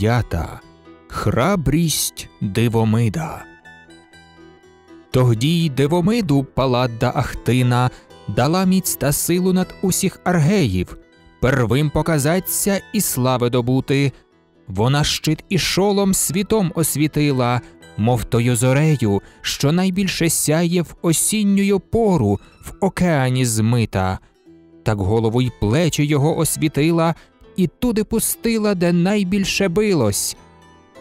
п'ята Храбрість Дивомида. Тогді й Дивомиду Паладда Ахтина дала міць та силу над усіх аргеїв, первим показаться і слави добути. Вона щит і шолом світом освітила, мов тою зорею, що найбільше сяє в осінню пору в океані змита, так голову й плечі його освітила і туди пустила, де найбільше билось.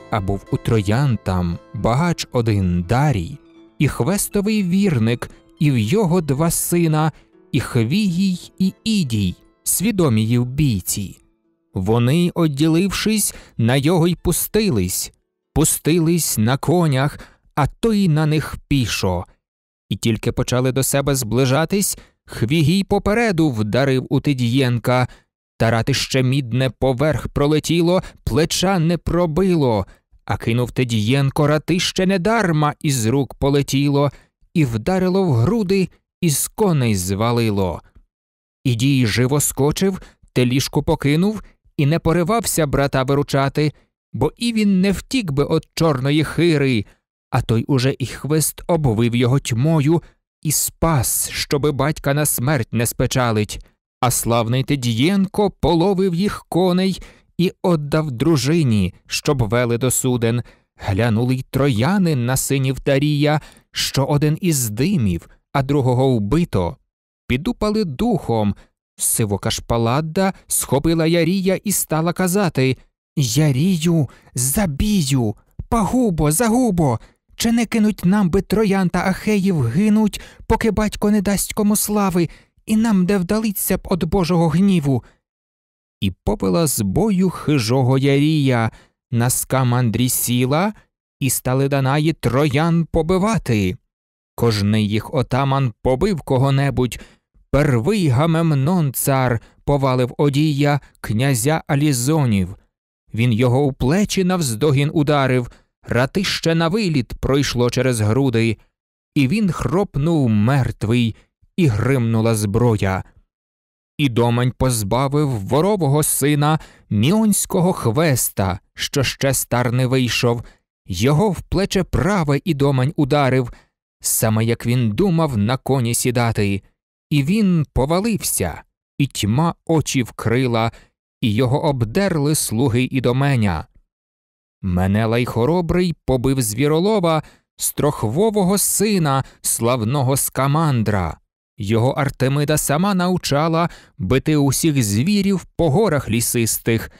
А був у троян там багач один Дарій, і хвестовий вірник, і в його два сина, і Хвігій, і Ідій, свідомі бійці. Вони, одділившись, на його й пустились, пустились на конях, а той на них пішо. І тільки почали до себе зближатись, Хвігій попереду вдарив у Тидієнка – Таратище мідне поверх пролетіло, плеча не пробило, а кинув Тедієнко ратище недарма із рук полетіло, і вдарило в груди, і з коней звалило. Ідій живо скочив, теліжку покинув і не поривався брата виручати, бо і він не втік би от чорної хири, а той уже і хвист обвив його тьмою і спас, щоби батька на смерть не спечалить. А славний Тедієнко половив їх коней і отдав дружині, щоб вели до суден. Глянули й троянин на синів Тарія, що один із димів, а другого вбито. Підупали духом. Сивока шпаладда схопила Ярія і стала казати Ярію, забію, пагубо, загубо. Чи не кинуть нам би троян та ахеїв гинуть, поки батько не дасть кому слави, і нам де вдалиться б од Божого гніву. І попила з бою хижого ярія, наска мандрі сіла, і стали данаї троян побивати. Кожний їх отаман побив кого небудь. Первий Гамемнон цар повалив одія князя Алізонів. Він його у плечі навздогін ударив, ратище на виліт пройшло через груди, і він хропнув мертвий і гримнула зброя. І позбавив ворового сина міонського хвеста, що ще стар не вийшов, його в плече праве і ударив, саме як він думав на коні сідати, і він повалився, і тьма очі вкрила, і його обдерли слуги ідоменя. Менела й хоробрий побив звіролова, строхвового сина, славного скамандра. Його Артемида сама навчала бити усіх звірів по горах лісистих,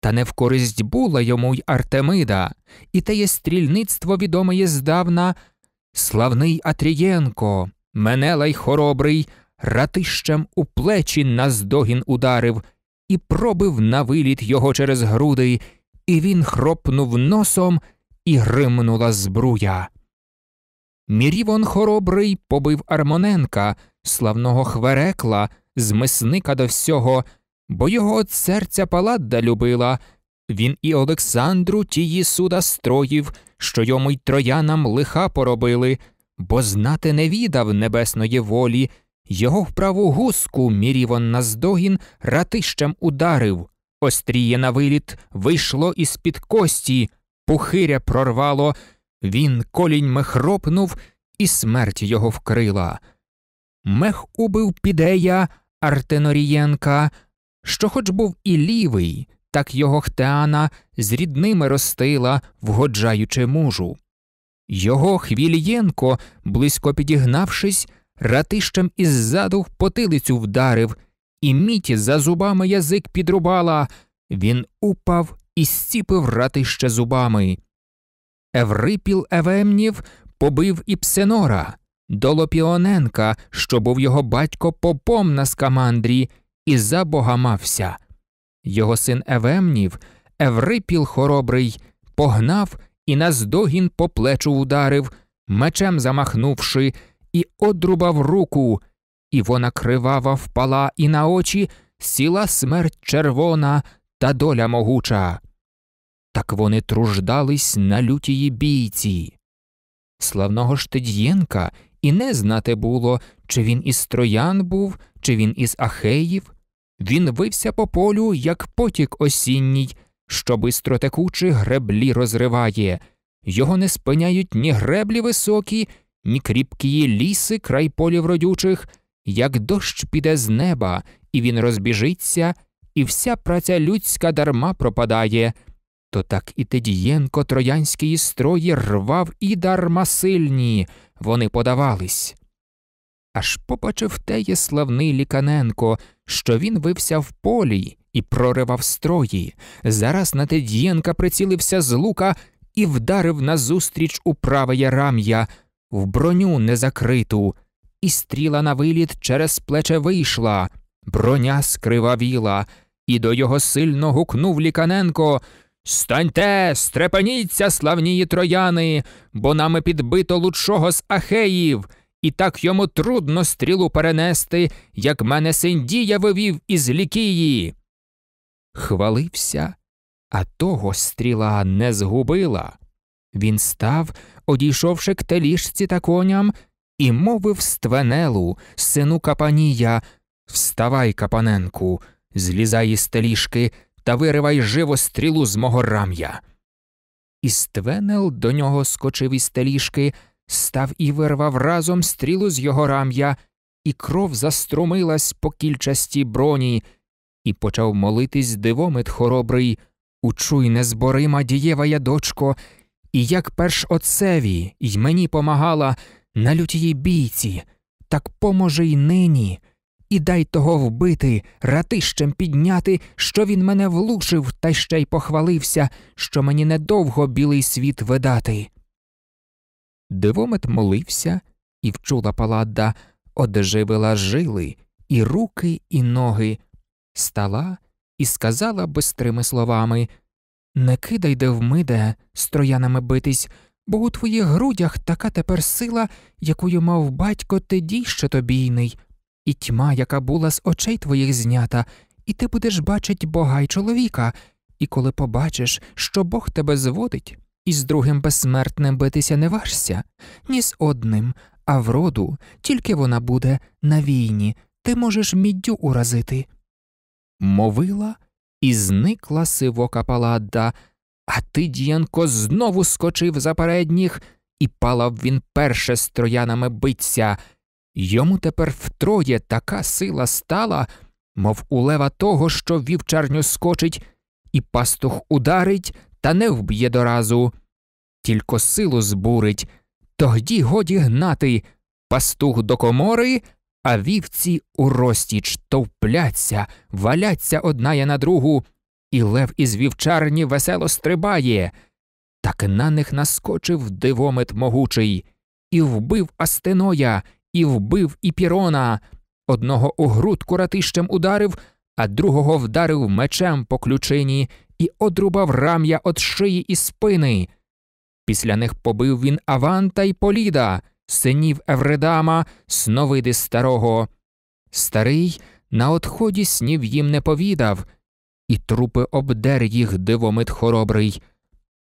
та не в користь була йому й Артемида, і теє стрільництво відоме є здавна Славний Атрієнко, Менелай хоробрий, ратищем у плечі наздогін ударив і пробив на виліт його через груди, і він хропнув носом і гримнула збруя. Мірівон хоробрий побив Армоненка славного хверекла, змисника до всього, бо його от серця паладда любила, він і Олександру тії суда строїв, що йому й троянам лиха поробили, бо знати не відав небесної волі, його в праву гуску мірівон наздогін ратищем ударив. Остріє на виліт вийшло із під кості, пухиря прорвало, він коліньми хропнув, і смерть його вкрила. Мех убив підея Артенорієнка, що, хоч був і лівий, так його хтеана з рідними ростила, вгоджаючи мужу. Його Хвільєнко, близько підігнавшись, ратищем іззаду в потилицю вдарив, і міті за зубами язик підрубала. Він упав і сціпив ратище зубами. Еврипіл Евемнів побив і псенора. До Долопіоненка, що був його батько попом на скамандрі, і за бога мався. Його син Евемнів, Еврипіл хоробрий, погнав і наздогін по плечу ударив, мечем замахнувши, і одрубав руку, і вона кривава впала, і на очі сіла смерть червона та доля могуча. Так вони труждались на лютії бійці. Славного Штед'єнка – і не знати було, чи він із троян був, чи він із ахеїв. Він вився по полю, як потік осінній, що бистро текучі греблі розриває, його не спиняють ні греблі високі, ні кріпкі ліси край полів родючих, як дощ піде з неба, і він розбіжиться, і вся праця людська дарма пропадає. То так і Тедієнко троянські строї рвав і дарма сильні – вони подавались. Аж побачив теє славний ліканенко, що він вився в полі і проривав строї. Зараз на Тед'єнка прицілився з лука і вдарив назустріч у праве рам'я, в броню незакриту, і стріла на виліт через плече вийшла, броня скривавіла, і до його сильно гукнув ліканенко Станьте, стрепаніться, славнії трояни, бо нами підбито лучшого з Ахеїв, і так йому трудно стрілу перенести, як мене Синдія вивів із лікії. Хвалився, а того стріла не згубила. Він став, одійшовши к теліжці та коням, і мовив Ственелу, сину Капанія Вставай, Капаненку, злізай із теліжки та виривай живо стрілу з мого рам'я. І Ственел до нього скочив із теліжки, став і вирвав разом стрілу з його рам'я, і кров заструмилась по кільчасті броні, і почав молитись дивомит хоробрий Учуй, незборима дієва я дочко, і як перш отцеві й мені помагала на лютій бійці, так поможе й нині і дай того вбити, ратищем підняти, що він мене влучив, та ще й похвалився, що мені недовго білий світ видати. Дивомет молився і вчула паладда, одеживила жили і руки, і ноги, стала і сказала бистрими словами Не кидай, де вмиде, з троянами битись, бо у твоїх грудях така тепер сила, якою мав батько ти дій, що тобійний і тьма, яка була з очей твоїх знята, і ти будеш бачить бога й чоловіка, і коли побачиш, що Бог тебе зводить, і з другим безсмертним битися не важся, ні з одним, а вроду тільки вона буде на війні, ти можеш міддю уразити. Мовила і зникла сивока паладда, а ти, Дієнко, знову скочив за передніх, і палав він перше з троянами биться. Йому тепер втроє така сила стала, мов у лева того, що вівчарню скочить, і пастух ударить, та не вб'є доразу. Тільки силу збурить, тогді годі гнати пастух до комори, а вівці у розтіч товпляться, валяться одна я на другу, і лев із вівчарні весело стрибає. Так на них наскочив дивомет могучий і вбив Астеноя – і вбив і пірона, Одного у грудку ратищем ударив, а другого вдарив мечем по ключині і одрубав рам'я от шиї і спини. Після них побив він Аванта й Поліда, синів Евредама, сновиди старого. Старий на отході снів їм не повідав, і трупи обдер їх дивомит хоробрий.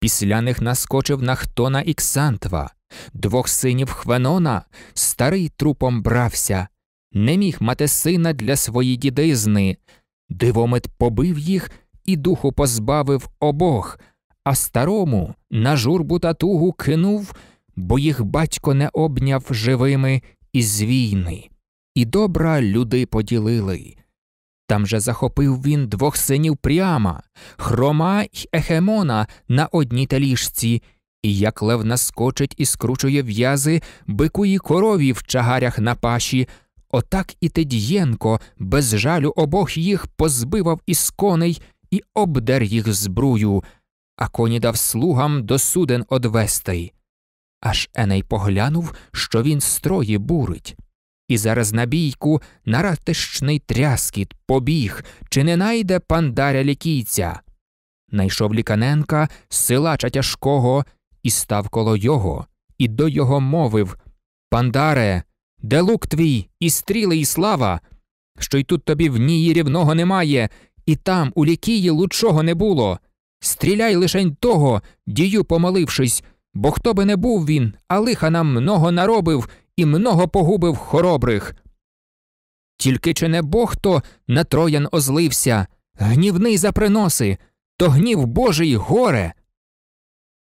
Після них наскочив Нахтона Іксантва, двох синів Хвенона, старий трупом брався, не міг мати сина для своєї дідизни. Дивомит побив їх і духу позбавив обох, а старому на журбу та тугу кинув, бо їх батько не обняв живими із війни. І добра люди поділили. Там же захопив він двох синів Пріама, хрома й Ехемона на одній теліжці, і як лев наскочить і скручує в'язи, бикуї корові в чагарях на паші. Отак і Тедієнко без жалю обох їх позбивав із коней і обдер їх збрую, а коні дав слугам до суден одвести. Аж Еней поглянув, що він строї бурить. І зараз на бійку, на ратищний тряскіт, побіг, чи не найде пандаря лікійця. Найшов ліканенка силача тяжкого і став коло його, і до його мовив Пандаре, де лук твій, і стріли, і слава, що й тут тобі в нії рівного немає, і там, у лікії, лучшого не було. Стріляй лишень того, дію помолившись, бо хто би не був він, а лиха нам много наробив і много погубив хоробрих. Тільки чи не бог то на троян озлився, гнівний за приноси, то гнів божий горе.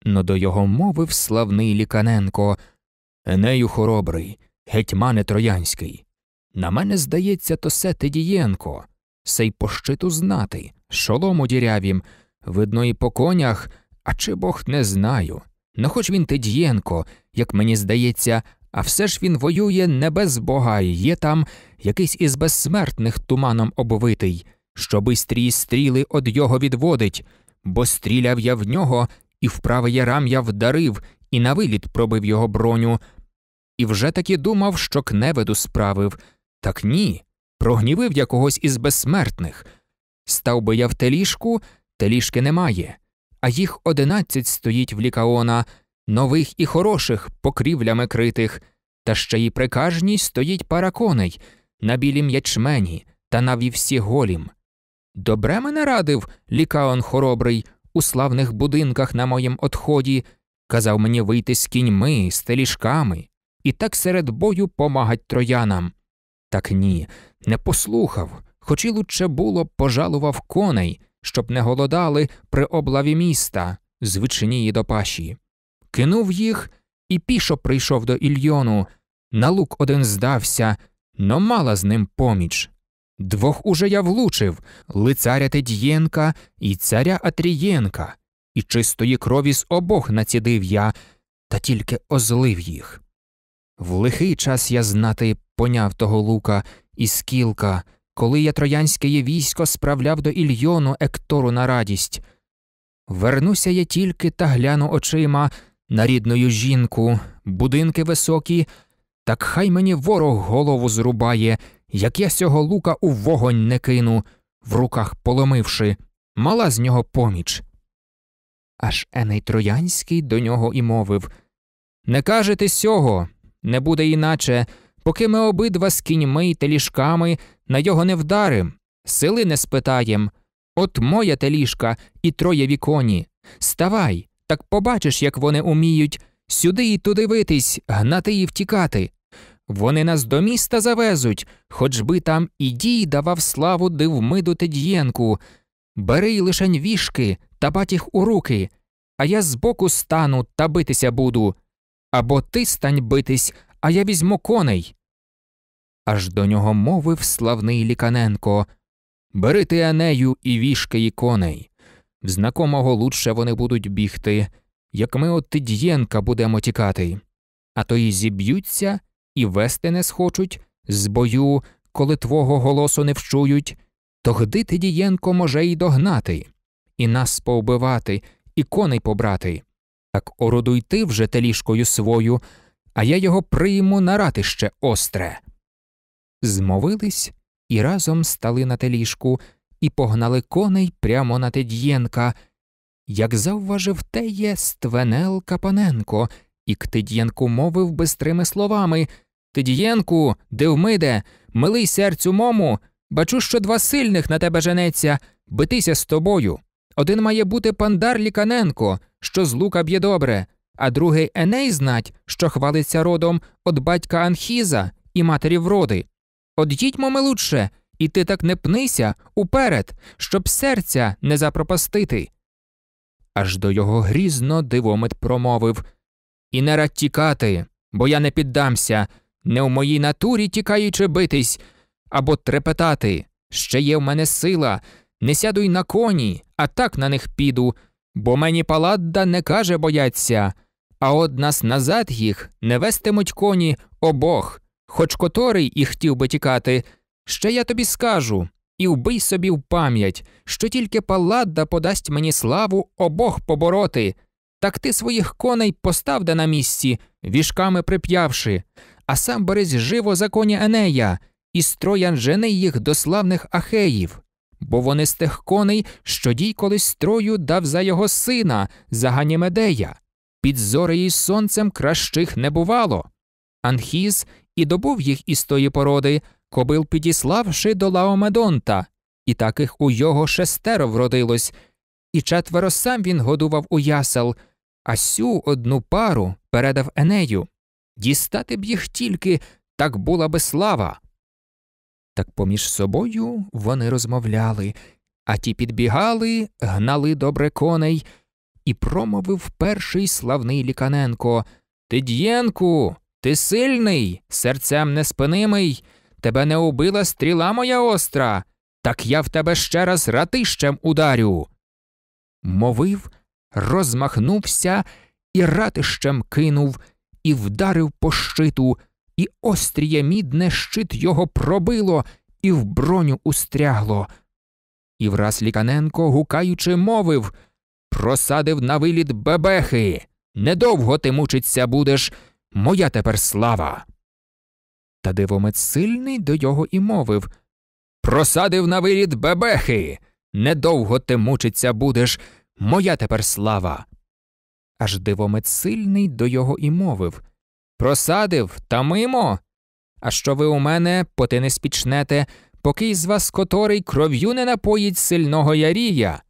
Но до його мовив славний ліканенко Енею хоробрий, гетьмане троянський. На мене здається, то се Тедієнко, сей по щиту знати, шолому дірявім, видно, і по конях, а чи бог не знаю. Но хоч він Тедієнко, як мені здається, а все ж він воює не без бога, і є там якийсь із безсмертних туманом обвитий, що бистрі стріли од його відводить, бо стріляв я в нього, і в я ярам я вдарив, і на виліт пробив його броню. І вже таки думав, що кневеду справив. Так ні, прогнівив я когось із безсмертних. Став би я в те ліжку, те ліжки немає, а їх одинадцять стоїть в лікаона нових і хороших, покрівлями критих, та ще й прикажній стоїть пара коней на білім ячмені та на вівсі голім. Добре мене радив лікаон хоробрий у славних будинках на моєм отході, казав мені вийти з кіньми, з теліжками і так серед бою помагать троянам. Так ні, не послухав, хоч і лучше було, б пожалував коней, щоб не голодали при облаві міста, звичнії до паші кинув їх і пішо прийшов до Ільйону. На лук один здався, но мала з ним поміч. Двох уже я влучив лицаря Тед'єнка і царя Атрієнка, і чистої крові з обох націдив я, та тільки озлив їх. В лихий час я знати поняв того лука і скілка, коли я троянське військо справляв до Ільйону Ектору на радість. Вернуся я тільки та гляну очима на рідною жінку, будинки високі, так хай мені ворог голову зрубає, як я сього лука у вогонь не кину, в руках поломивши, мала з нього поміч. Аж Еней Троянський до нього і мовив Не кажете сього, не буде іначе, поки ми обидва з кіньми та ліжками на його не вдарим, сили не спитаєм. От моя теліжка і троє віконі. Ставай, так побачиш, як вони уміють сюди і туди витись, гнати і втікати. Вони нас до міста завезуть, хоч би там і дій давав славу дивмиду Тед'єнку. Бери й лишень вішки та бать їх у руки, а я збоку стану та битися буду. Або ти стань битись, а я візьму коней. Аж до нього мовив славний Ліканенко Бери ти Анею і вішки і коней. Знакомого лучше вони будуть бігти, як ми от Тид'єнка будемо тікати, а то й зіб'ються і вести не схочуть з бою, коли твого голосу не вчують, тогди Тидієнко може й догнати, і нас поубивати, і коней побрати. Так орудуй ти вже теліжкою свою, а я його прийму на ратище остре. Змовились і разом стали на теліжку і погнали коней прямо на Тед'єнка. Як завважив теє Ственел Капаненко, і к Тид'єнку мовив бистрими словами Тид'єнку, дивмиде, милий серцю мому, бачу, що два сильних на тебе женеться, битися з тобою. Один має бути пандар Ліканенко, що з лука б'є добре, а другий Еней знать, що хвалиться родом от батька Анхіза і матері вроди. Од'їдьмо ми лучше, і ти так не пнися уперед, щоб серця не запропастити. Аж до його грізно дивомит промовив І не рад тікати, бо я не піддамся, не в моїй натурі тікаючи битись, або трепетати. Ще є в мене сила, не сяду й на коні, а так на них піду, бо мені паладда не каже бояться, а од нас назад їх не вестимуть коні обох, хоч котрий і хотів би тікати. Ще я тобі скажу і вбий собі в пам'ять, що тільки паладда подасть мені славу обох побороти. Так ти своїх коней постав де на місці, віжками прип'явши, а сам берись живо за коні Енея, і строян жени їх до славних ахеїв, бо вони з тих коней, що дій колись строю дав за його сина, за Ганімедея. Під зорею сонцем кращих не бувало. Анхіз і добув їх із тої породи, Кобил підіславши до Лаомедонта, і таких у його шестеро вродилось, і четверо сам він годував у ясел, а сю одну пару передав Енею. Дістати б їх тільки так була би слава. Так поміж собою вони розмовляли, а ті підбігали, гнали добре коней, і промовив перший славний ліканенко Ти Тид'єнку, ти сильний, серцем неспинимий тебе не убила стріла моя остра, так я в тебе ще раз ратищем ударю. Мовив, розмахнувся і ратищем кинув, і вдарив по щиту, і остріє мідне щит його пробило і в броню устрягло. І враз Ліканенко, гукаючи, мовив Просадив на виліт бебехи. Недовго ти мучиться будеш, моя тепер слава. Та дивомець сильний до його і мовив Просадив на вирід бебехи. Недовго ти мучиться будеш, моя тепер слава. Аж дивомець сильний до його і мовив Просадив та мимо. А що ви у мене, поти не спічнете, поки із вас которий кров'ю не напоїть сильного ярія.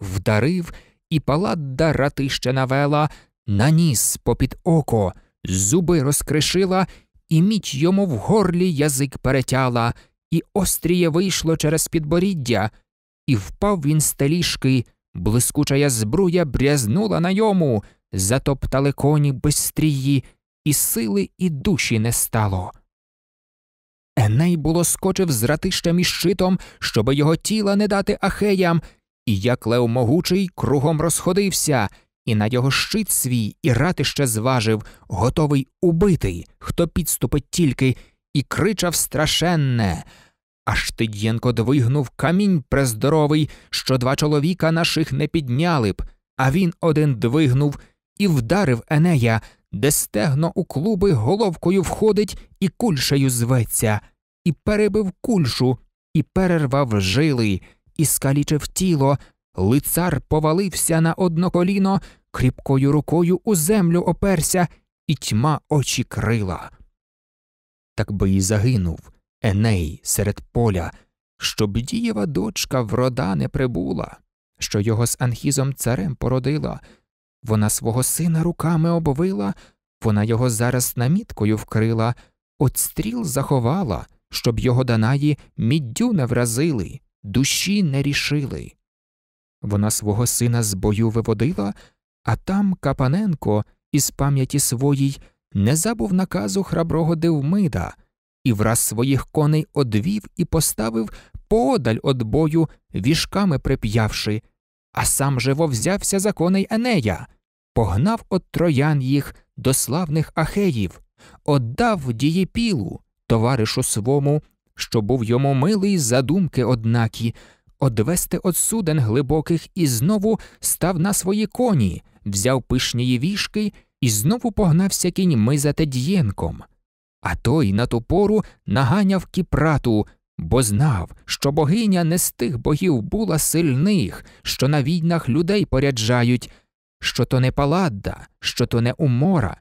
Вдарив і паладда ратище навела, на ніс попід око, зуби розкришила і міч йому в горлі язик перетяла, і остріє вийшло через підборіддя, і впав він з теліжки, блискучая збруя брязнула на йому, затоптали коні без стрії, і сили і душі не стало. Еней було скочив з ратищем і щитом, щоби його тіла не дати ахеям, і як лев могучий кругом розходився, і на його щит свій і ратище зважив, готовий убитий, хто підступить тільки, і кричав страшенне. Аж Тид'єнко двигнув камінь прездоровий, що два чоловіка наших не підняли б, а він один двигнув і вдарив Енея, де стегно у клуби головкою входить і кульшею зветься, і перебив кульшу, і перервав жили, і скалічив тіло. Лицар повалився на одно коліно, кріпкою рукою у землю оперся, і тьма очі крила. Так би і загинув Еней серед поля, щоб дієва дочка врода не прибула, що його з анхізом царем породила, вона свого сина руками обвила, вона його зараз наміткою вкрила, от стріл заховала, щоб його данаї міддю не вразили, душі не рішили. Вона свого сина з бою виводила, а там Капаненко із пам'яті своїй не забув наказу храброго Девмида і враз своїх коней одвів і поставив подаль од бою, віжками прип'явши, а сам живо взявся за коней Енея, погнав от троян їх до славних ахеїв, оддав дієпілу, товаришу свому, що був йому милий задумки, однакі, одвести от суден глибоких і знову став на свої коні взяв пишнії вішки і знову погнався кіньми за Тед'єнком. А той на ту пору наганяв кіпрату, бо знав, що богиня не з тих богів була сильних, що на війнах людей поряджають, що то не паладда, що то не умора,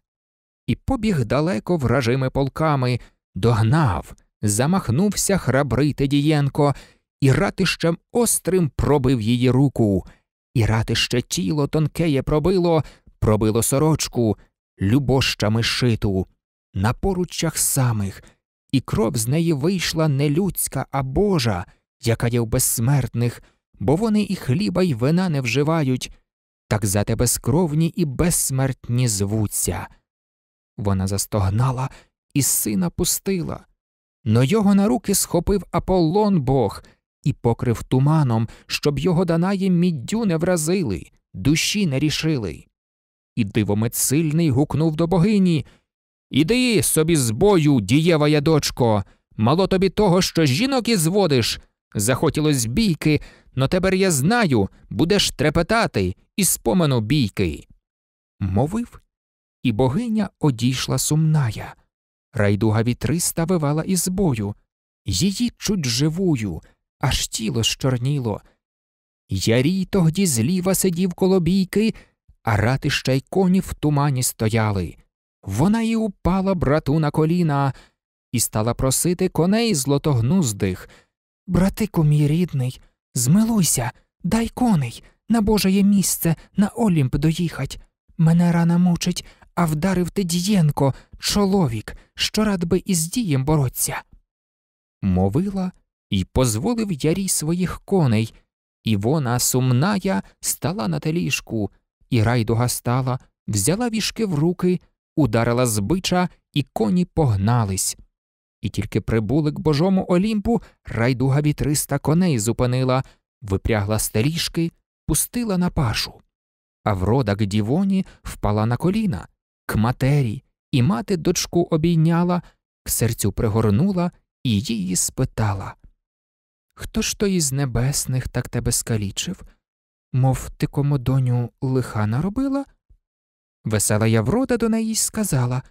і побіг далеко вражими полками, догнав, замахнувся храбрий Тедієнко і ратищем острим пробив її руку, і ратище тіло тонкеє пробило, пробило сорочку, любощами шиту, на поручах самих, і кров з неї вийшла не людська, а Божа, яка є в безсмертних, бо вони і хліба, і вина не вживають, так за тебе безкровні і безсмертні звуться. Вона застогнала і сина пустила. Но його на руки схопив Аполлон Бог і покрив туманом, щоб його данаї міддю не вразили, душі не рішили. І дивомець сильний гукнув до богині Іди собі з бою, дієва я дочко, мало тобі того, що жінок ізводиш. Захотілось бійки, но тепер я знаю, будеш трепетати і спомену бійки. Мовив, і богиня одійшла сумная. Райдуга вітриста вивала із бою, її чуть живую, аж тіло щорніло. Ярій тогді зліва сидів коло бійки, а рати ще й коні в тумані стояли. Вона і упала брату на коліна і стала просити коней злотогнуздих. Братику мій рідний, змилуйся, дай коней, на божеє місце, на Олімп доїхать. Мене рана мучить, а вдарив ти дієнко, чоловік, що рад би із дієм бороться. Мовила и позволив ярій своїх коней, і вона, сумная, стала на теліжку, і райдуга стала, взяла вішки в руки, ударила з бича, і коні погнались. І тільки прибули к божому Олімпу, райдуга вітриста коней зупинила, випрягла з теліжки, пустила на пашу. А врода к дівоні впала на коліна, к матері, і мати дочку обійняла, к серцю пригорнула і її спитала. Хто ж то із небесних так тебе скалічив? Мов ти кому доню лиха наробила? Весела Яврода до неї сказала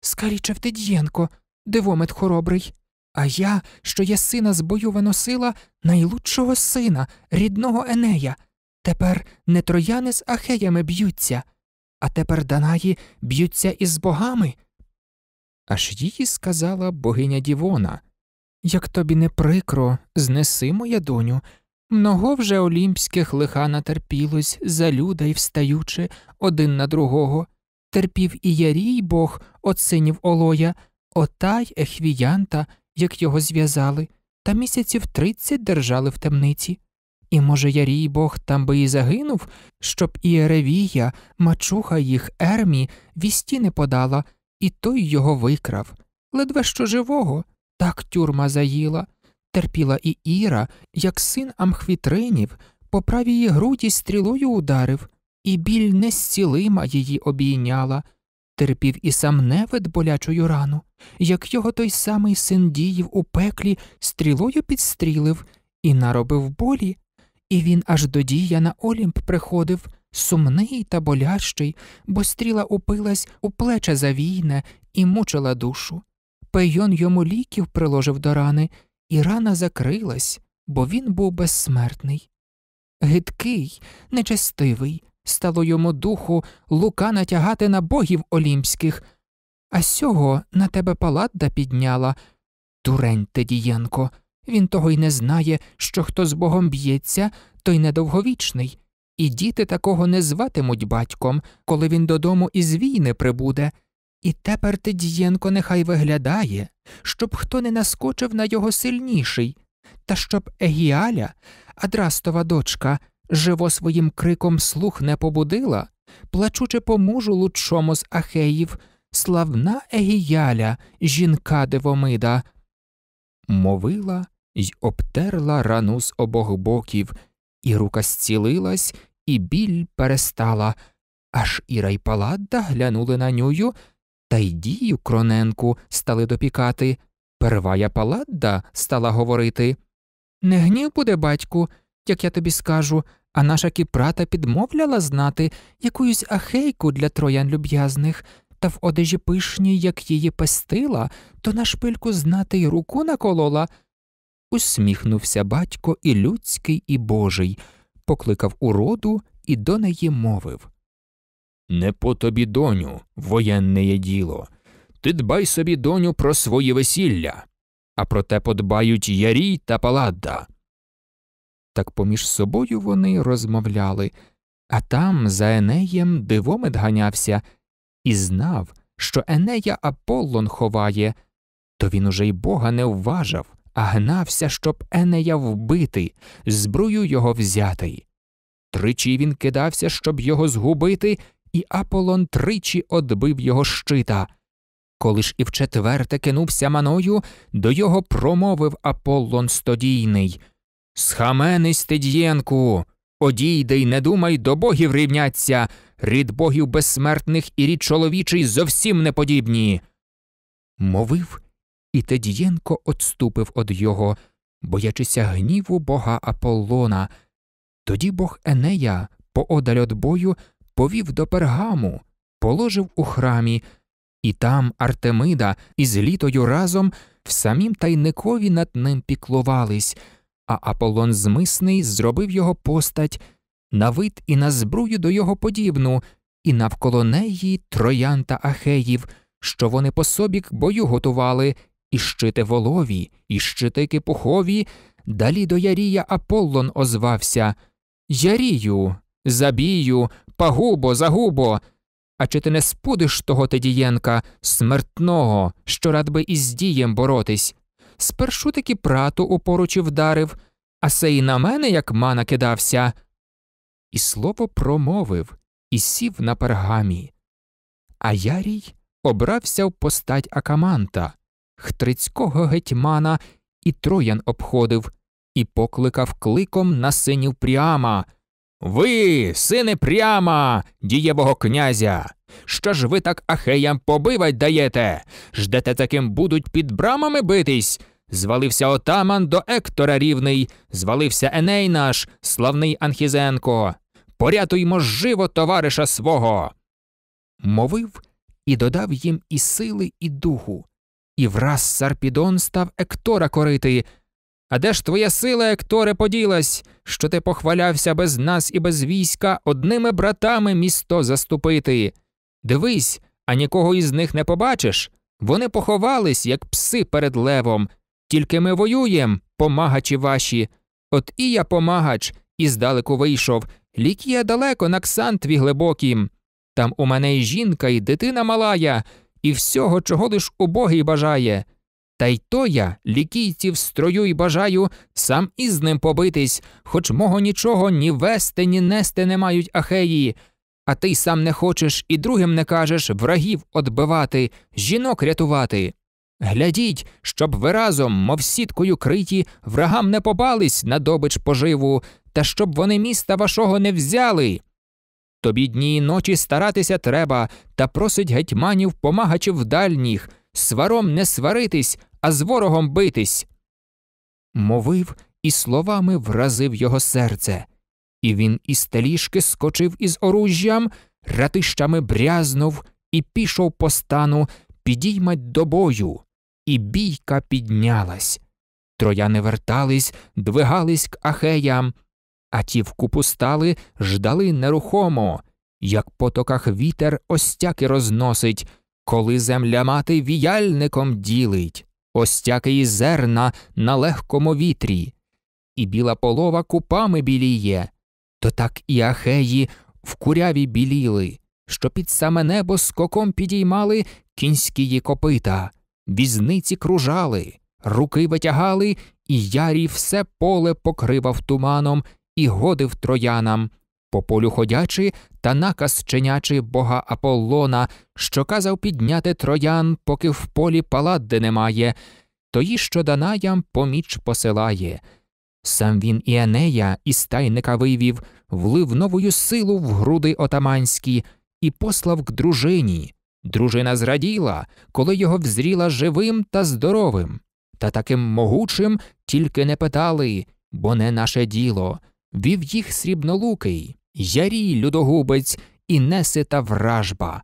Скалічив ти д'єнко, дивомет хоробрий. А я, що я сина з бою виносила, найлучшого сина, рідного Енея. Тепер не трояни з ахеями б'ються, а тепер Данаї б'ються із богами. Аж її сказала богиня Дівона. Як тобі не прикро, знеси, моя доню. Много вже олімпських лиха натерпілось, за люда й встаючи, один на другого. Терпів і ярій бог от синів Олоя, отай ехвіянта, як його зв'язали, та місяців тридцять держали в темниці. І, може, ярій бог там би і загинув, щоб і Еревія, мачуха їх Ермі, вісті не подала, і той його викрав, ледве що живого так тюрма заїла, терпіла і Іра, як син Амхвітринів, по правій груді стрілою ударив, і біль несцілима її обійняла. Терпів і сам невид болячою рану, як його той самий син діїв у пеклі стрілою підстрілив і наробив болі, і він аж до дія на Олімп приходив, сумний та болящий, бо стріла упилась у плече завійне і мучила душу. Пейон йому ліків приложив до рани, і рана закрилась, бо він був безсмертний. Гидкий, нечестивий, стало йому духу лука натягати на богів олімпських, а сього на тебе палатда підняла. Дурень ти, дієнко, він того й не знає, що хто з богом б'ється, той недовговічний, і діти такого не зватимуть батьком, коли він додому із війни прибуде. І тепер Тидієнко нехай виглядає, щоб хто не наскочив на його сильніший, та щоб Егіаля, Адрастова дочка, живо своїм криком слух не побудила, плачучи по мужу лучшому з Ахеїв, славна Егіаля, жінка дивомида. Мовила й обтерла рану з обох боків, і рука зцілилась, і біль перестала. Аж Іра й Паладда глянули на нюю, та й дію, кроненку, стали допікати. Первая паладда стала говорити. Не гнів буде, батьку, як я тобі скажу, а наша кіпрата підмовляла знати якусь ахейку для троян люб'язних, та в одежі пишній, як її пестила, то на шпильку знати й руку наколола. Усміхнувся батько і людський, і божий, покликав уроду і до неї мовив не по тобі, доню, воєнне є діло. Ти дбай собі, доню, про свої весілля, а про те подбають Ярій та Паладда. Так поміж собою вони розмовляли, а там за Енеєм дивомед ганявся і знав, що Енея Аполлон ховає, то він уже й бога не вважав, а гнався, щоб Енея вбити, зброю його взяти. Тричі він кидався, щоб його згубити і Аполлон тричі одбив його щита. Коли ж і вчетверте кинувся маною, до його промовив Аполлон стодійний Схамени, Тид'єнку, одійди й не думай, до богів рівняться, рід богів безсмертних і рід чоловічий зовсім не подібні. Мовив, і Тедієнко отступив од його, боячися гніву бога Аполлона. Тоді бог Енея, поодаль од бою, повів до пергаму, положив у храмі, і там Артемида із літою разом в самім тайникові над ним піклувались, а Аполлон Змисний зробив його постать на вид і на збрую до його подібну, і навколо неї троян та ахеїв, що вони по собі к бою готували, і щити волові, і щити кипухові. Далі до Ярія Аполлон озвався Ярію, забію, пагубо, загубо. А чи ти не спудиш того Тедієнка, смертного, що рад би із дієм боротись? Спершу таки прату упоручі вдарив, а сей на мене, як мана кидався. І слово промовив і сів на пергамі. А Ярій обрався в постать Акаманта, хтрицького гетьмана і троян обходив, і покликав кликом на синів Пріама – ви, сини пряма, дієвого князя. Що ж ви так ахеям побивать даєте? Ждете таким будуть під брамами битись? Звалився отаман до Ектора рівний, звалився Еней наш, славний Анхізенко. Порятуймо живо товариша свого. Мовив і додав їм і сили, і духу. І враз Сарпідон став Ектора корити, а де ж твоя сила, Екторе, поділась, що ти похвалявся без нас і без війська одними братами місто заступити? Дивись, а нікого із них не побачиш. Вони поховались, як пси перед левом, тільки ми воюєм, помагачі ваші. От і я помагач, і здалеку вийшов. Лік є далеко на ксантві глибокім. Там у мене і жінка, і дитина малая, і всього, чого лиш убогий бажає. Та й то я лікійців строю і бажаю сам із ним побитись, хоч мого нічого ні вести, ні нести не мають ахеї. А ти сам не хочеш і другим не кажеш врагів отбивати, жінок рятувати. Глядіть, щоб ви разом, мов сіткою криті, врагам не побались на добич поживу, та щоб вони міста вашого не взяли. Тобі дні і ночі старатися треба, та просить гетьманів помагачів дальніх, сваром не сваритись, а з ворогом битись. Мовив і словами вразив його серце, і він із теліжки скочив із оружжям, ратищами брязнув і пішов по стану підіймать до бою, і бійка піднялась. Трояни вертались, двигались к ахеям, а ті вкупу стали, ждали нерухомо, як потоках вітер остяки розносить, коли земля мати віяльником ділить остяк її зерна на легкому вітрі, і біла полова купами біліє, то так і ахеї в куряві біліли, що під саме небо скоком підіймали кінські її копита, візниці кружали, руки витягали, і ярі все поле покривав туманом і годив троянам, по полю ходячи та наказ чинячи бога Аполлона, що казав підняти троян, поки в полі паладди немає, тої, що Данаям поміч посилає. Сам він і Енея, і стайника вивів, влив новою силу в груди отаманські і послав к дружині. Дружина зраділа, коли його взріла живим та здоровим, та таким могучим тільки не питали, бо не наше діло. Вів їх срібнолукий, Ярій людогубець, і несита вражба.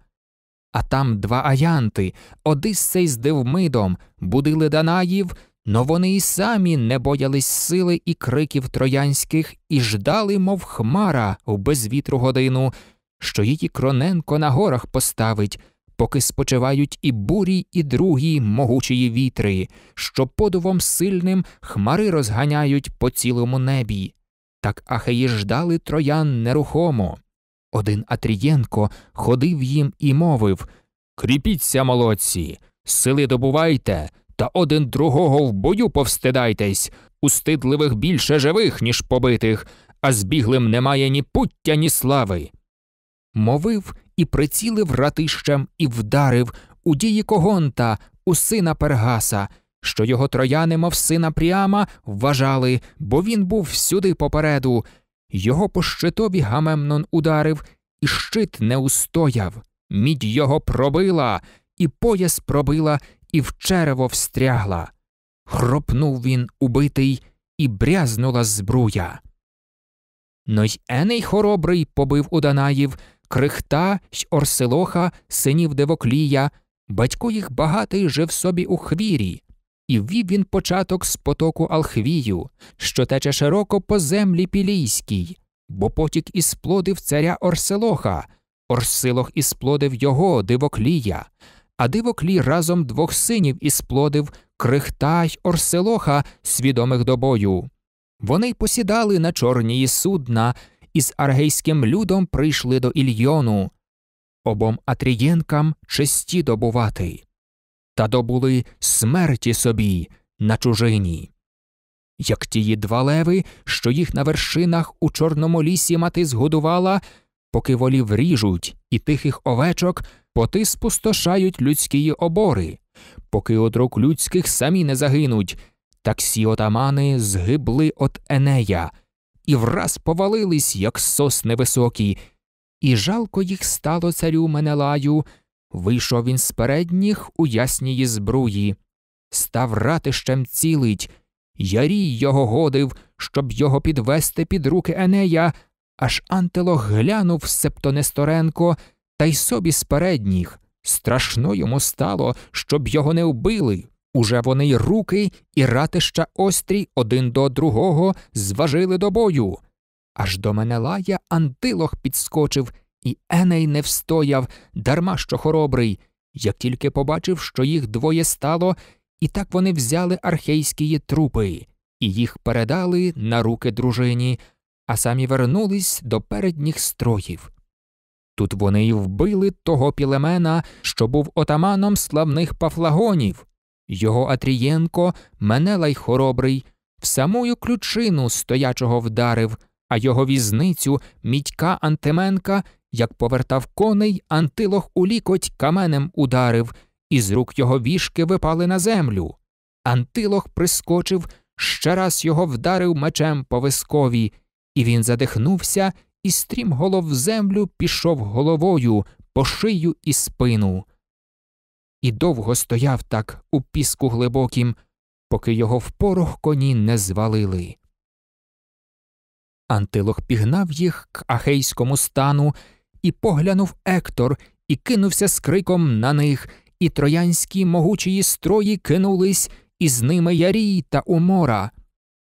А там два аянти, Одиссей з Дивмидом, будили Данаїв, но вони й самі не боялись сили і криків троянських і ждали, мов хмара у безвітру годину, що її Кроненко на горах поставить, поки спочивають і бурі, і другі могучії вітри, що подувом сильним хмари розганяють по цілому небі. Так ахеї ждали троян нерухомо. Один Атрієнко ходив їм і мовив Кріпіться, молодці, сили добувайте, та один другого в бою повстидайтесь, у стидливих більше живих, ніж побитих, а збіглим немає ні пуття, ні слави. Мовив і прицілив ратищем і вдарив у дії когонта, у сина Пергаса що його трояни, мов сина Пріама, вважали, бо він був всюди попереду. Його по щитові Гамемнон ударив, і щит не устояв. Мідь його пробила, і пояс пробила, і в черево встрягла. Хропнув він убитий і брязнула збруя. Но й Еней хоробрий побив у Данаїв крихта й Орселоха, синів Девоклія, батько їх багатий жив собі у хвірі, і ввів він початок з потоку Алхвію, що тече широко по землі Пілійській, бо потік і сплодив царя Орселоха, Орсилох і сплодив його дивоклія, а дивоклій разом двох синів і сплодив крихта й Орселоха, свідомих до бою. Вони посідали на чорнії судна і з аргейським людом прийшли до Ільйону, обом Атрієнкам честі добувати та добули смерті собі на чужині. Як тії два леви, що їх на вершинах у Чорному лісі мати згодувала, поки волів ріжуть і тихих овечок, поти спустошають людські обори, поки од рук людських самі не загинуть, так сі отамани згибли от Енея і враз повалились, як сосни високі, і жалко їх стало царю Менелаю. Вийшов він з передніх у ясній збруї, став ратищем цілить, ярій його годив, щоб його підвести під руки Енея, аж антилох глянув септо Несторенко, та й собі з передніх. Страшно йому стало, щоб його не вбили. Уже вони й руки і ратища острій один до другого зважили до бою. Аж до Менелая Антилох підскочив і Еней не встояв, дарма що хоробрий, як тільки побачив, що їх двоє стало, і так вони взяли архейські трупи, і їх передали на руки дружині, а самі вернулись до передніх строїв. Тут вони й вбили того пілемена, що був отаманом славних пафлагонів. Його Атрієнко, Менелай хоробрий, в самую ключину стоячого вдарив, а його візницю Мітька Антименка як повертав коней, антилох у лікоть каменем ударив, і з рук його вішки випали на землю. Антилох прискочив, ще раз його вдарив мечем по вискові, і він задихнувся і стрім голов землю пішов головою по шию і спину. І довго стояв так у піску глибокім, поки його в порох коні не звалили. Антилох пігнав їх к ахейському стану і поглянув Ектор і кинувся з криком на них, і троянські могучії строї кинулись, і з ними Ярій та умора.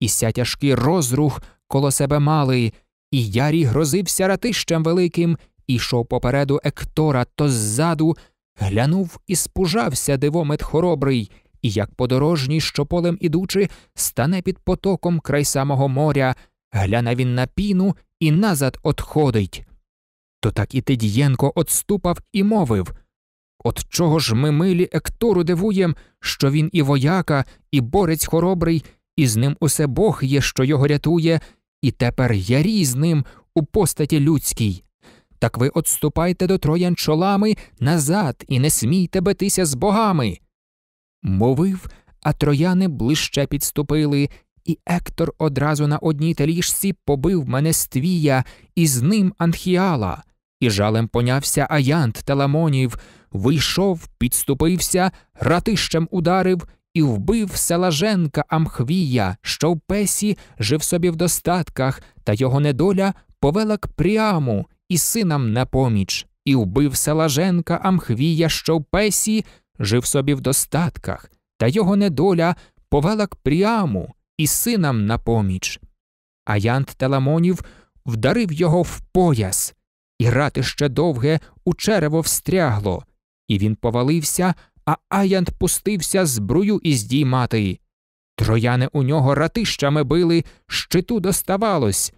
І ся тяжкий розрух коло себе мали, і Ярій грозився ратищем великим, і йшов попереду Ектора, то ззаду, глянув і спужався дивомет хоробрий. І як подорожній, що полем ідучи, стане під потоком край самого моря, гляне він на піну і назад отходить то так і Тедієнко отступав і мовив От чого ж ми милі Ектору дивуєм, що він і вояка, і борець хоробрий, і з ним усе Бог є, що його рятує, і тепер ярій з ним у постаті людській. Так ви отступайте до троян чолами назад і не смійте битися з богами. Мовив, а трояни ближче підступили, і Ектор одразу на одній теліжці побив мене Ствія, і з ним Анхіала. І жалем понявся Аянт Теламонів, вийшов, підступився, ратищем ударив і вбив Селаженка Амхвія, що в песі жив собі в достатках, та його недоля повела к Пріаму і синам на поміч, і вбив Селаженка Амхвія, що в песі жив собі в достатках, та його недоля повела к Пріаму і синам на поміч. Аянт Теламонів вдарив його в пояс і ратище довге у черево встрягло, і він повалився, а Аянд пустився збрую і здіймати. Трояни у нього ратищами били, щиту доставалось,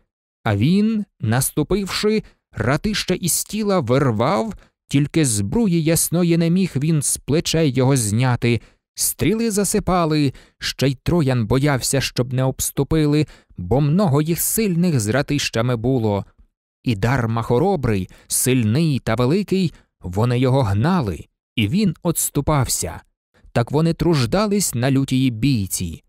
а він, наступивши, ратище із тіла вирвав, тільки збруї ясної не міг він з плечей його зняти. Стріли засипали, ще й троян боявся, щоб не обступили, бо много їх сильних з ратищами було. І дарма хоробрий, сильний та великий, вони його гнали, і він отступався. Так вони труждались на лютії бійці.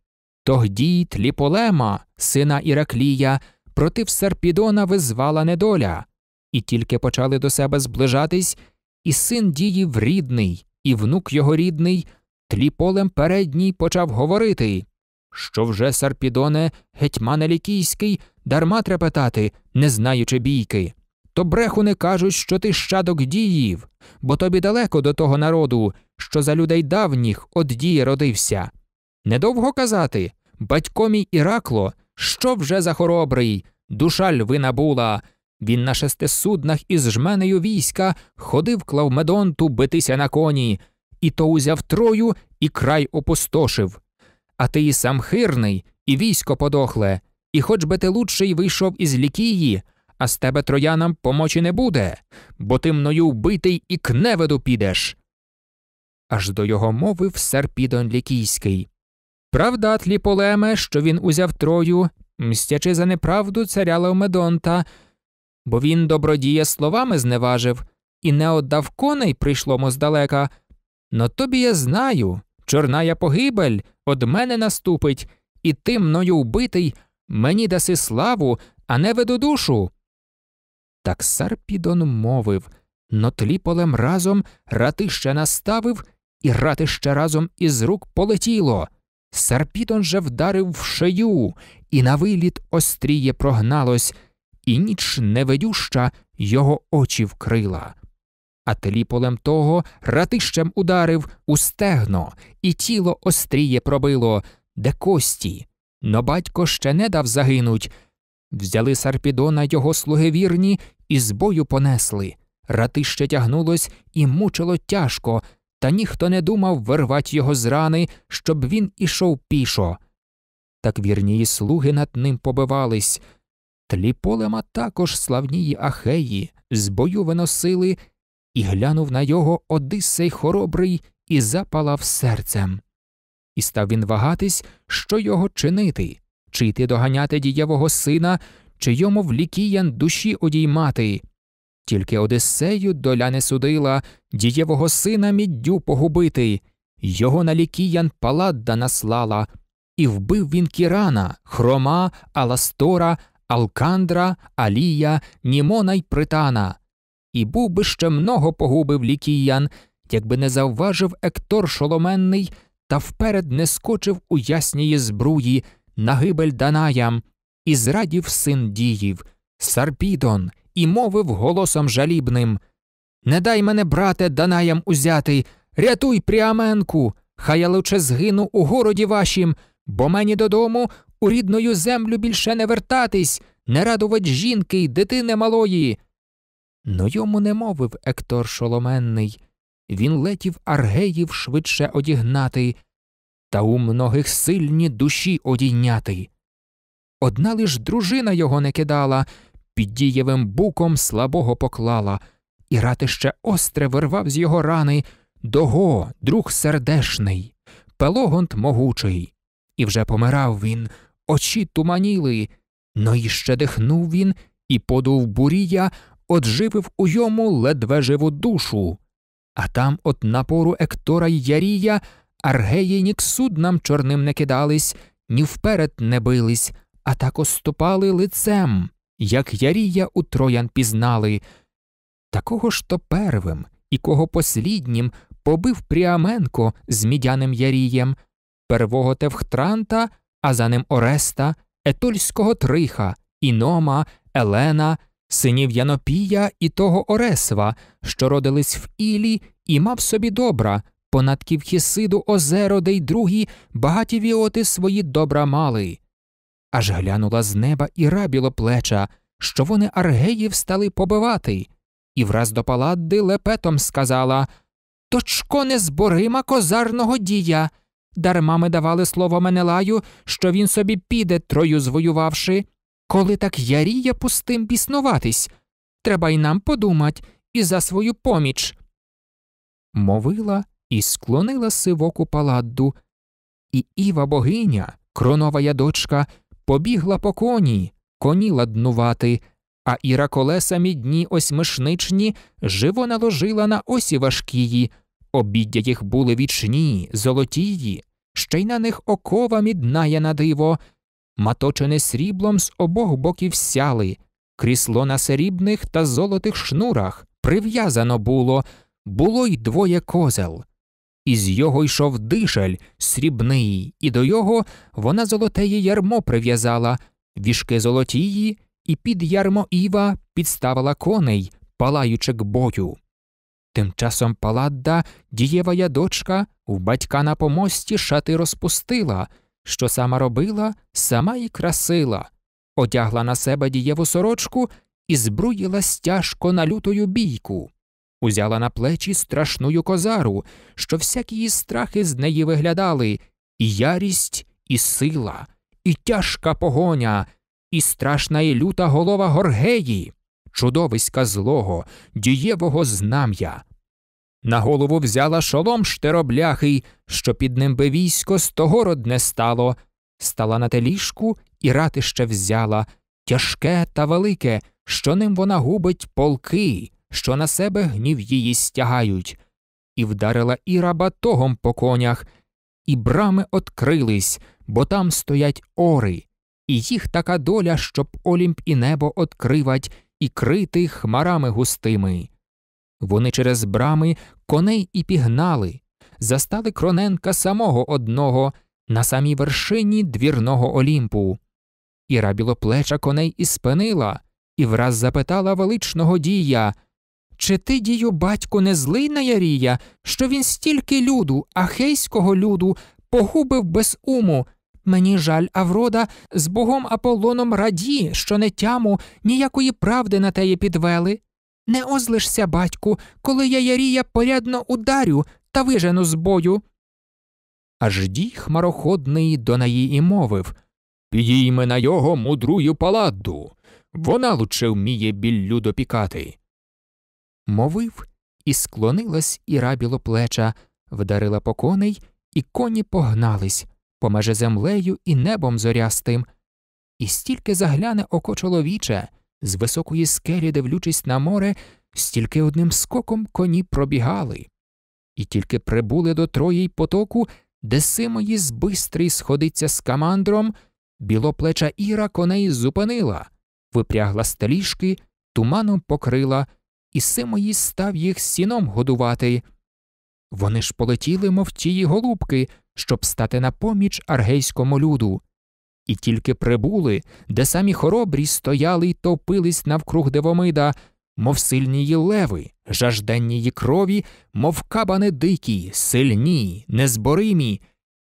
Тогді тліполема, сина Іраклія, против Сарпідона визвала недоля, і тільки почали до себе зближатись, і син діїв рідний, і внук його рідний, тліполем передній почав говорити що вже, Сарпідоне, гетьмана Лікійський, дарма трепетати, не знаючи бійки. То бреху не кажуть, що ти щадок діїв, бо тобі далеко до того народу, що за людей давніх од дії родився. Недовго казати батько мій Іракло, що вже за хоробрий, душа львина була. Він на шестисуднах із жменею війська ходив Клавмедонту битися на коні, і то узяв трою і край опустошив а ти і сам хирний, і військо подохле, і хоч би ти лучший вийшов із лікії, а з тебе троянам помочі не буде, бо ти мною вбитий і к неведу підеш. Аж до його мовив серпідон Лікійський. Правда, тлі полеме, що він узяв Трою, мстячи за неправду царя Леомедонта, бо він добродія словами зневажив і не отдав коней прийшло здалека. Но тобі я знаю, чорная погибель од мене наступить, і ти мною вбитий мені даси славу, а не веду душу. Так Сарпідон мовив но тлі полем разом ратище наставив, і ратище разом із рук полетіло. Сарпідон же вдарив в шию, і на виліт остріє прогналось, і ніч невидюща його очі вкрила а тліполем того ратищем ударив у стегно, і тіло остріє пробило, де кості. Но батько ще не дав загинуть. Взяли Сарпідона його слуги вірні і з бою понесли. Ратище тягнулось і мучило тяжко, та ніхто не думав вирвать його з рани, щоб він ішов пішо. Так вірні слуги над ним побивались. Тліполема також славнії ахеї з бою виносили і глянув на його Одиссей хоробрий і запалав серцем. І став він вагатись, що його чинити, чи йти доганяти дієвого сина, чи йому в лікіян душі одіймати. Тільки Одиссею доля не судила дієвого сина міддю погубити, його на лікіян паладда наслала, і вбив він кірана, хрома, аластора, алкандра, алія, німона й притана, і був би ще много погубив лікіян, якби не завважив Ектор шоломенний та вперед не скочив у яснії збруї на гибель Данаям, і зрадів син діїв, Сарпідон, і мовив голосом жалібним Не дай мене, брате, Данаям узяти, рятуй пріаменку, хай я лучше згину у городі вашім, бо мені додому у рідною землю більше не вертатись, не радувать жінки й дитини малої. Но йому не мовив Ектор Шоломенний, він летів аргеїв швидше одігнати, та у многих сильні душі одійняти. Одна лиш дружина його не кидала, під дієвим буком слабого поклала, і ратище остре вирвав з його рани Дого, друг сердешний, пелогонт могучий. І вже помирав він, очі туманіли, но іще дихнув він і подув бурія одживив у йому ледве живу душу, а там от напору Ектора й Ярія аргеї ні к суднам чорним не кидались, ні вперед не бились, а так оступали лицем, як Ярія у троян пізнали. Такого ж то первим і кого посліднім побив Пріаменко з мідяним Ярієм, первого Тевхтранта, а за ним Ореста, Етольського Триха, Інома, Елена синів Янопія і того Оресва, що родились в Ілі, і мав собі добра, понад Ківхісиду озеро, де й другі багаті віоти свої добра мали. Аж глянула з неба і рабіло плеча, що вони аргеїв стали побивати, і враз до паладди лепетом сказала Точко незборима козарного дія. Дарма ми давали слово Менелаю, що він собі піде, трою звоювавши, коли так яріє пустим біснуватись, треба й нам подумать і за свою поміч. Мовила і склонила сивоку паладду, і Іва богиня, кроновая дочка, побігла по коні, коні ладнувати, а іра колеса мідні осьмишничні живо наложила на осі важкії, обіддя їх були вічні, золотії, ще й на них окова мідная на диво маточене сріблом з обох боків сяли, крісло на срібних та золотих шнурах, прив'язано було, було й двоє козел. Із його йшов дишель срібний, і до його вона золотеє ярмо прив'язала, вішки золотії, і під ярмо Іва підставила коней, палаючи к бою. Тим часом Паладда, дієва дочка, в батька на помості шати розпустила, що сама робила, сама і красила, одягла на себе дієву сорочку і збруїла стяжко на лютою бійку, узяла на плечі страшную козару, що всякі її страхи з неї виглядали, і ярість, і сила, і тяжка погоня, і страшна і люта голова горгеї, чудовиська злого, дієвого знам'я. На голову взяла шолом штеробляхий, що під ним би військо стогород не стало, стала на те ліжку і ратище взяла тяжке та велике, що ним вона губить полки, що на себе гнів її стягають, і вдарила Іра батогом по конях, і брами открились, бо там стоять ори, і їх така доля, щоб олімп і небо откривать і крити хмарами густими. Вони через брами коней і пігнали, застали Кроненка самого одного на самій вершині двірного Олімпу. І рабіло плеча коней і спинила, і враз запитала величного дія Чи ти, дію, батько, не злий на Ярія, що він стільки люду, ахейського люду, погубив без уму? Мені жаль, Аврода, з богом Аполлоном раді, що не тяму ніякої правди на теє підвели. Не озлишся, батьку, коли я Ярія порядно ударю та вижену з бою. Аж дій хмароходний Донаї і мовив Підійме на його мудрую паладду. Вона лучше вміє біллю допікати. Мовив і склонилась іра плеча, вдарила по коней, і коні погнались, помеже землею і небом зорястим. І стільки загляне око чоловіче. З високої скелі, дивлячись на море, стільки одним скоком коні пробігали, і тільки прибули до Троїй потоку, де Симої бистрий сходиться з камандром, білоплеча Іра коней зупинила, випрягла з туманом покрила, і Симої став їх сіном годувати. Вони ж полетіли, мов тії голубки, щоб стати на поміч аргейському люду і тільки прибули, де самі хоробрі стояли й топились навкруг Девомида, мов сильні її леви, жажденні її крові, мов кабани дикі, сильні, незборимі.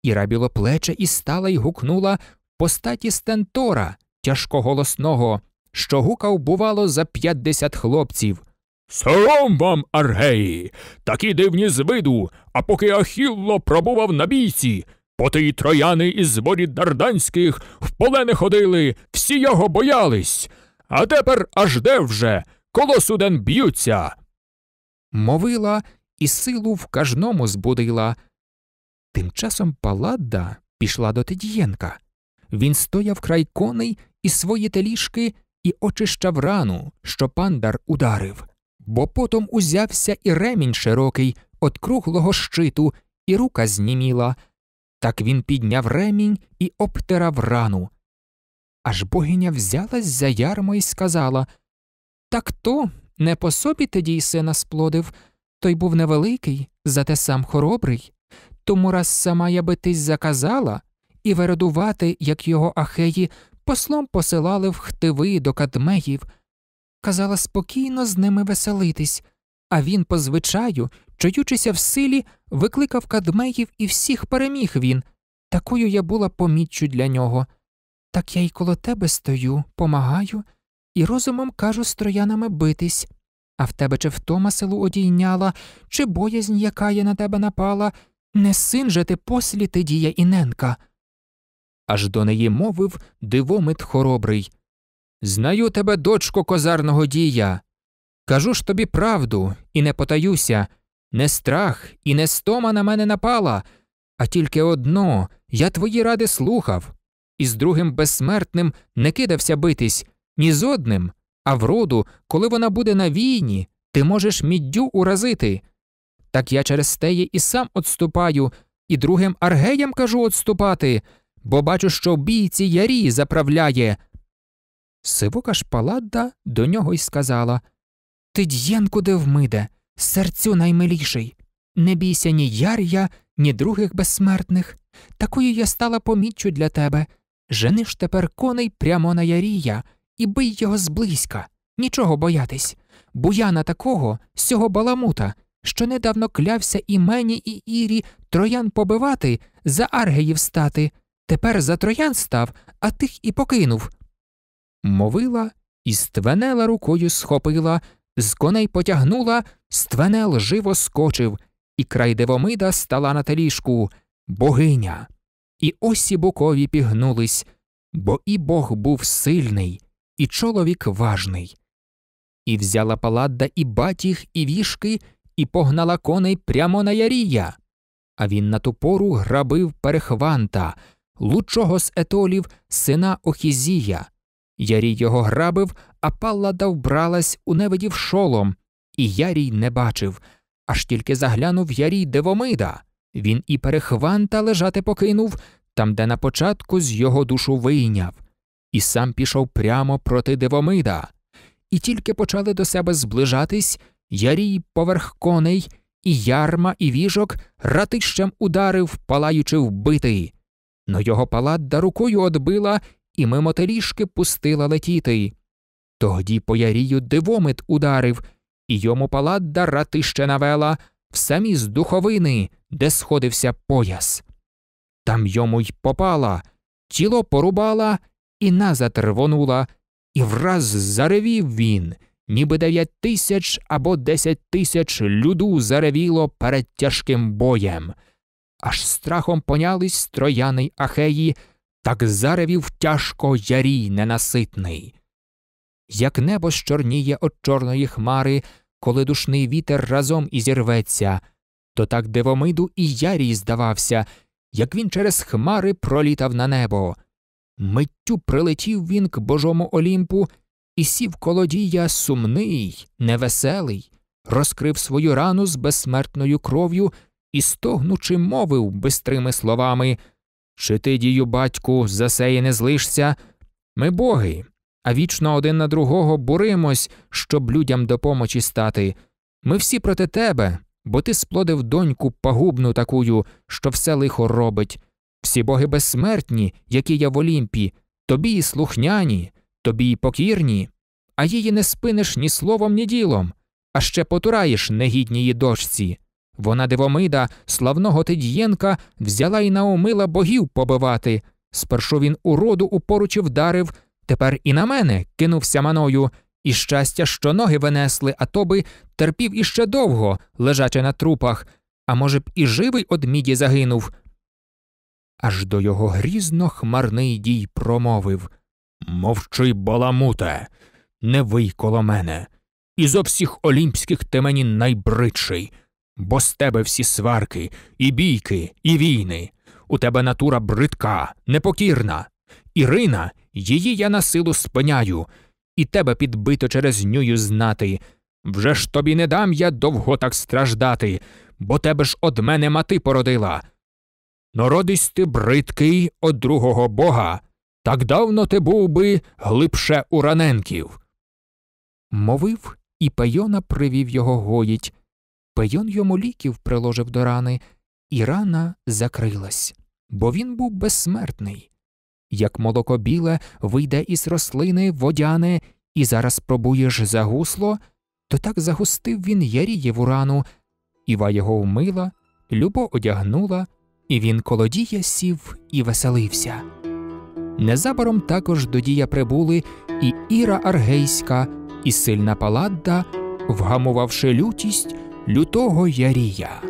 І рабіло плече і стала й гукнула постаті Стентора, тяжкоголосного, що гукав, бувало, за п'ятдесят хлопців. Сором вам, аргеї, такі дивні з виду, а поки Ахілло пробував на бійці. Поти й трояни із зборів дарданських в поле не ходили, всі його боялись. А тепер аж де вже колосуден б'ються. Мовила і силу в кажному збудила. Тим часом Паладда пішла до Тедієнка. Він стояв край коней і свої теліжки і очищав рану, що пандар ударив, бо потом узявся і ремінь широкий от круглого щиту, і рука зніміла. Так він підняв ремінь і обтирав рану. Аж богиня взялась за ярмо і сказала Так то не по собі тоді сина сплодив, той був невеликий, зате сам хоробрий. Тому раз сама я би тись заказала і вередувати, як його ахеї, послом посилали в хтиви до кадмеїв. Казала спокійно з ними веселитись, а він, по звичаю, Чуючися в силі, викликав кадмеїв і всіх переміг він. Такою я була поміччю для нього. Так я й коло тебе стою, помагаю, і розумом кажу з троянами битись. А в тебе чи втома селу одійняла, чи боязнь, яка є на тебе напала, не син же ти посліти дія Іненка. Аж до неї мовив дивомит хоробрий Знаю тебе, дочко козарного дія. Кажу ж тобі правду і не потаюся. Не страх і не стома на мене напала, а тільки одно я твої ради слухав, і з другим безсмертним не кидався битись ні з одним, а вроду, коли вона буде на війні, ти можеш міддю уразити. Так я через теї і сам отступаю, і другим аргеям кажу отступати, бо бачу, що бійці ярі заправляє. Сивока шпаладда до нього й сказала Ти д'єн де вмиде серцю наймиліший. Не бійся ні яр'я, ні других безсмертних. Такою я стала поміччю для тебе. Жениш тепер коней прямо на ярія і бий його зблизька. Нічого боятись. Буяна такого, сього баламута, що недавно клявся і мені, і Ірі троян побивати, за аргеїв стати. Тепер за троян став, а тих і покинув. Мовила і ственела рукою схопила з коней потягнула, Ственел живо скочив, і край дивомида стала на теліжку богиня. І осі бокові пігнулись, бо і бог був сильний, і чоловік важний. І взяла паладда і батіг, і вішки, і погнала коней прямо на Ярія. А він на ту пору грабив перехванта, лучшого з етолів, сина Охізія. Ярій його грабив, а паллада вбралась у невидів шолом, і Ярій не бачив, аж тільки заглянув Ярій Девомида. Він і перехванта лежати покинув, там, де на початку з його душу вийняв, і сам пішов прямо проти Дивомида. І тільки почали до себе зближатись Ярій поверх коней, і ярма, і віжок ратищем ударив, палаючи вбитий. Но його палатда рукою одбила і мимо теліжки пустила летіти. Тоді по ярію дивомит ударив, і йому паладда ратище навела в самі з духовини, де сходився пояс. Там йому й попала, тіло порубала і назад рвонула, і враз заревів він, ніби дев'ять тисяч або десять тисяч люду заревіло перед тяжким боєм. Аж страхом понялись трояни ахеї, так заревів тяжко ярій ненаситний. Як небо щорніє от чорної хмари, коли душний вітер разом і зірветься, то так дивомиду і ярій здавався, як він через хмари пролітав на небо. Миттю прилетів він к божому Олімпу і сів колодія сумний, невеселий, розкрив свою рану з безсмертною кров'ю і стогнучи мовив бистрими словами чи ти, дію, батьку, за сеї не злишся? Ми боги, а вічно один на другого буримось, щоб людям до помочі стати. Ми всі проти тебе, бо ти сплодив доньку пагубну такую, що все лихо робить. Всі боги безсмертні, які я в Олімпі, тобі і слухняні, тобі і покірні, а її не спиниш ні словом, ні ділом, а ще потураєш негідній дочці. Вона дивомида, славного Тед'єнка, взяла і наумила богів побивати. Спершу він уроду у вдарив, тепер і на мене кинувся маною. І щастя, що ноги винесли, а то би терпів іще довго, лежачи на трупах, а може б, і живий од міді загинув. Аж до його грізно хмарний дій промовив Мовчи, баламуте, не вий коло мене. Із всіх олімпських ти мені найбридший бо з тебе всі сварки, і бійки, і війни. У тебе натура бридка, непокірна. Ірина, її я на силу спиняю, і тебе підбито через нюю знати. Вже ж тобі не дам я довго так страждати, бо тебе ж од мене мати породила. Но родись ти бридкий од другого бога, так давно ти був би глибше ураненків. Мовив, і пайона привів його гоїть, Пейон йому ліків приложив до рани, і рана закрилась, бо він був безсмертний. Як молоко біле вийде із рослини водяне, і зараз пробуєш загусло, то так загустив він Ярієву рану, іва його вмила, любо одягнула, і він колодія сів і веселився. Незабаром також до дія прибули і Іра Аргейська, і сильна Паладда, вгамувавши лютість. Лютого Ярія.